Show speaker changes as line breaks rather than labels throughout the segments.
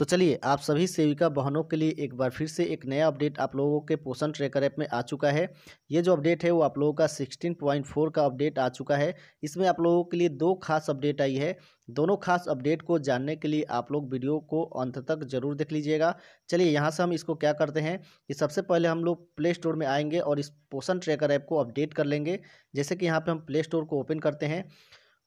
तो चलिए आप सभी सेविका बहनों के लिए एक बार फिर से एक नया अपडेट आप लोगों के पोषण ट्रैकर ऐप में आ चुका है ये जो अपडेट है वो आप लोगों का 16.4 का अपडेट आ चुका है इसमें आप लोगों के लिए दो खास अपडेट आई है दोनों खास अपडेट को जानने के लिए आप लोग वीडियो को अंत तक जरूर देख लीजिएगा चलिए यहाँ से हम इसको क्या करते हैं कि सबसे पहले हम लोग प्ले स्टोर में आएंगे और इस पोषण ट्रैकर ऐप को अपडेट कर लेंगे जैसे कि यहाँ पर हम प्ले स्टोर को ओपन करते हैं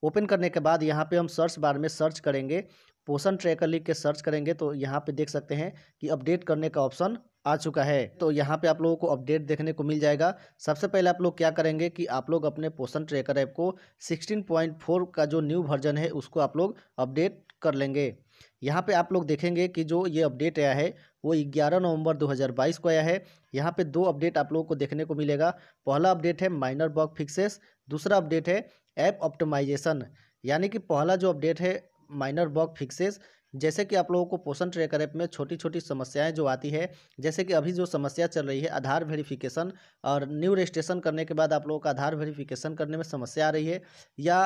ओपन करने के बाद यहाँ पे हम सर्च बार में सर्च करेंगे पोषण ट्रैकर लिख के सर्च करेंगे तो यहाँ पे देख सकते हैं कि अपडेट करने का ऑप्शन आ चुका है तो यहाँ पे आप लोगों को अपडेट देखने को मिल जाएगा सबसे पहले आप लोग क्या करेंगे कि आप लोग अपने पोषण ट्रैकर ऐप को 16.4 का जो न्यू वर्जन है उसको आप लोग अपडेट कर लेंगे यहाँ पे आप लोग देखेंगे कि जो ये अपडेट आया है वो 11 नवंबर 2022 को आया है यहाँ पे दो अपडेट आप लोगों को देखने को मिलेगा पहला अपडेट है माइनर बॉक फिक्सेस दूसरा अपडेट है ऐप ऑप्टिमाइजेशन यानी कि पहला जो अपडेट है माइनर बॉग फिक्सेस जैसे कि आप लोगों को पोषण ट्रेकर ऐप में छोटी छोटी समस्याएं जो आती है जैसे कि अभी जो समस्या चल रही है आधार वेरिफिकेशन और न्यू रजिस्ट्रेशन करने के बाद आप लोगों का आधार वेरिफिकेशन करने में समस्या आ रही है या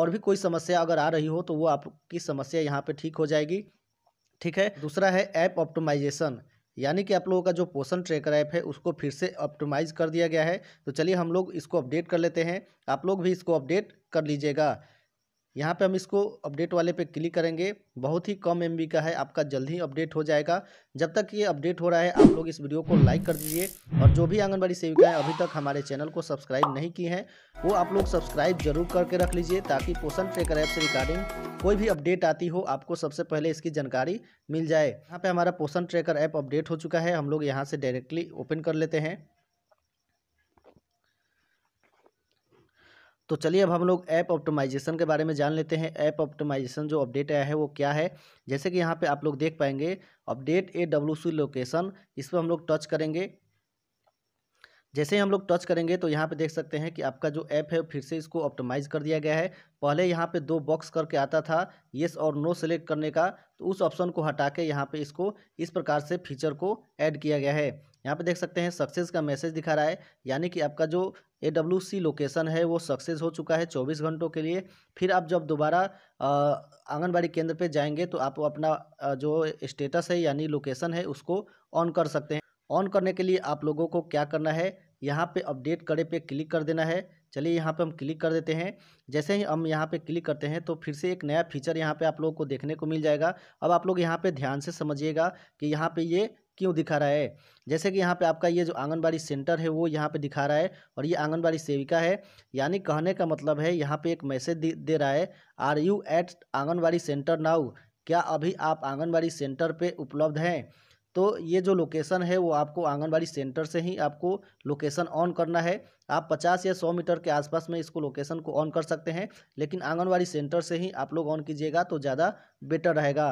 और भी कोई समस्या अगर आ रही हो तो वो आपकी समस्या यहाँ पर ठीक हो जाएगी ठीक है दूसरा है ऐप ऑप्टोमाइजेशन यानी कि आप लोगों का जो पोषण ट्रेकर ऐप है उसको फिर से ऑप्टोमाइज़ कर दिया गया है तो चलिए हम लोग इसको अपडेट कर लेते हैं आप लोग भी इसको अपडेट कर लीजिएगा यहाँ पे हम इसको अपडेट वाले पे क्लिक करेंगे बहुत ही कम एम का है आपका जल्द ही अपडेट हो जाएगा जब तक ये अपडेट हो रहा है आप लोग इस वीडियो को लाइक कर दीजिए और जो भी आंगनबाड़ी सेविकाएं अभी तक हमारे चैनल को सब्सक्राइब नहीं की हैं वो आप लोग सब्सक्राइब जरूर करके रख लीजिए ताकि पोषण ट्रेकर ऐप से रिगार्डिंग कोई भी अपडेट आती हो आपको सबसे पहले इसकी जानकारी मिल जाए यहाँ पर हमारा पोषण ट्रेकर ऐप अपडेट हो चुका है हम लोग यहाँ से डायरेक्टली ओपन कर लेते हैं तो चलिए अब हम लोग ऐप ऑप्टिमाइजेशन के बारे में जान लेते हैं ऐप ऑप्टिमाइजेशन जो अपडेट आया है वो क्या है जैसे कि यहाँ पे आप लोग देख पाएंगे update A W C location इस पर हम लोग टच करेंगे जैसे ही हम लोग टच करेंगे तो यहाँ पे देख सकते हैं कि आपका जो ऐप है फिर से इसको ऑप्टिमाइज कर दिया गया है पहले यहाँ पे दो बॉक्स करके आता था येस और नो सेलेक्ट करने का तो उस ऑप्शन को हटा के यहाँ पे इसको इस प्रकार से फीचर को ऐड किया गया है यहाँ पे देख सकते हैं सक्सेस का मैसेज दिखा रहा है यानी कि आपका जो ए डब्ल्यू सी लोकेशन है वो सक्सेस हो चुका है चौबीस घंटों के लिए फिर आप जब दोबारा आंगनबाड़ी केंद्र पे जाएंगे तो आप अपना जो स्टेटस है यानी लोकेशन है उसको ऑन कर सकते हैं ऑन करने के लिए आप लोगों को क्या करना है यहाँ पे अपडेट करे पे क्लिक कर देना है चलिए यहाँ पे हम क्लिक कर देते हैं जैसे ही हम यहाँ पे क्लिक करते हैं तो फिर से एक नया फीचर यहाँ पे आप लोगों को देखने को मिल जाएगा अब आप लोग यहाँ पे ध्यान से समझिएगा कि यहाँ पे ये क्यों दिखा रहा है जैसे कि यहाँ पे आपका ये जो आंगनबाड़ी सेंटर है वो यहाँ पे दिखा रहा है और ये आंगनबाड़ी सेविका है यानी कहने का मतलब है यहाँ पे एक मैसेज दे रहा है are you at anganwadi centre now क्या अभी आप आंगनबाड़ी सेंटर पे उपलब्ध हैं तो ये जो लोकेशन है वो आपको आंगनबाड़ी सेंटर से ही आपको लोकेशन ऑन करना है आप 50 या 100 मीटर के आसपास में इसको लोकेशन को ऑन कर सकते हैं लेकिन आंगनबाड़ी सेंटर से ही आप लोग ऑन कीजिएगा तो ज़्यादा बेटर रहेगा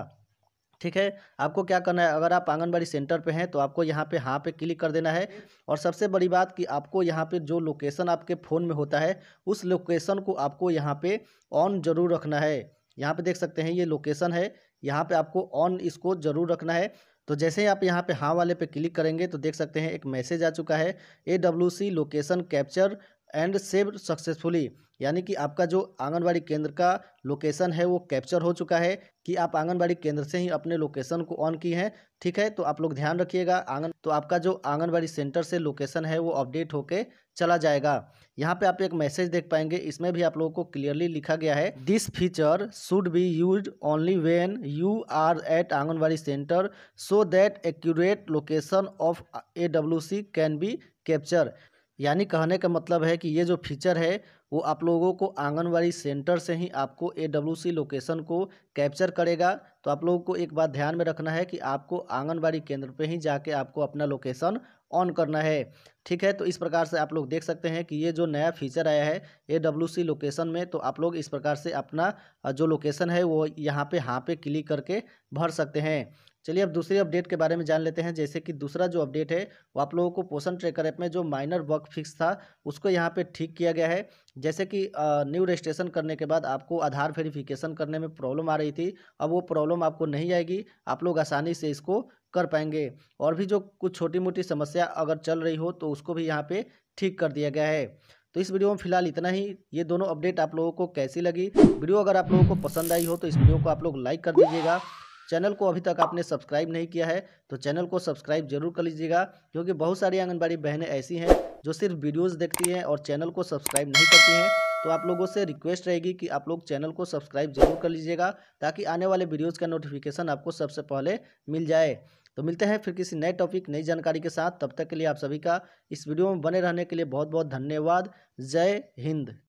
ठीक है आपको क्या करना है अगर आप आंगनबाड़ी सेंटर पे हैं तो आपको यहाँ पे हाँ पे क्लिक कर देना है और सबसे बड़ी बात कि आपको यहाँ पे जो लोकेशन आपके फ़ोन में होता है उस लोकेशन को आपको यहाँ पे ऑन जरूर रखना है यहाँ पे देख सकते हैं ये लोकेशन है यहाँ पे आपको ऑन इसको ज़रूर रखना है तो जैसे ही आप यहाँ पे हाँ वाले पे क्लिक करेंगे तो देख सकते हैं एक मैसेज आ चुका है A W C location capture and save successfully यानी कि आपका जो आंगनबाड़ी केंद्र का लोकेशन है वो कैप्चर हो चुका है कि आप आंगनबाड़ी केंद्र से ही अपने लोकेशन को ऑन किए हैं ठीक है तो आप लोग ध्यान रखिएगा आंगन तो आपका जो आंगनबाड़ी सेंटर से लोकेशन है वो अपडेट होके चला जाएगा यहाँ पे आप एक मैसेज देख पाएंगे इसमें भी आप लोगों को क्लियरली लिखा गया है this feature should be use only when you are at anganwadi centre so that accurate location of A C can be capture यानी कहने का मतलब है कि ये जो फीचर है वो आप लोगों को आंगनवाड़ी सेंटर से ही आपको ए डब्ल्यू सी लोकेशन को कैप्चर करेगा तो आप लोगों को एक बात ध्यान में रखना है कि आपको आंगनवाड़ी केंद्र पे ही जाके आपको अपना लोकेशन ऑन करना है ठीक है तो इस प्रकार से आप लोग देख सकते हैं कि ये जो नया फीचर आया है ए डब्ल्यू सी लोकेशन में तो आप लोग इस प्रकार से अपना जो लोकेशन है वो यहाँ पर हाँ पे क्लिक करके भर सकते हैं चलिए अब दूसरी अपडेट के बारे में जान लेते हैं जैसे कि दूसरा जो अपडेट है वो आप लोगों को पोषण ट्रैकर ऐप में जो माइनर वर्क फिक्स था उसको यहाँ पे ठीक किया गया है जैसे कि न्यू रजिस्ट्रेशन करने के बाद आपको आधार वेरिफिकेशन करने में प्रॉब्लम आ रही थी अब वो प्रॉब्लम आपको नहीं आएगी आप लोग आसानी से इसको कर पाएंगे और भी जो कुछ छोटी मोटी समस्या अगर चल रही हो तो उसको भी यहाँ पर ठीक कर दिया गया है तो इस वीडियो में फिलहाल इतना ही ये दोनों अपडेट आप लोगों को कैसी लगी वीडियो अगर आप लोगों को पसंद आई हो तो इस वीडियो को आप लोग लाइक कर दीजिएगा चैनल को अभी तक आपने सब्सक्राइब नहीं किया है तो चैनल को सब्सक्राइब जरूर कर लीजिएगा क्योंकि बहुत सारी आंगनबाड़ी बहनें ऐसी हैं जो सिर्फ वीडियोज़ देखती हैं और चैनल को सब्सक्राइब नहीं करती हैं तो आप लोगों से रिक्वेस्ट रहेगी कि आप लोग चैनल को सब्सक्राइब जरूर कर लीजिएगा ताकि आने वाले वीडियोज़ का नोटिफिकेशन आपको सबसे पहले मिल जाए तो मिलते हैं फिर किसी नए टॉपिक नई जानकारी के साथ तब तक के लिए आप सभी का इस वीडियो में बने रहने के लिए बहुत बहुत धन्यवाद जय हिंद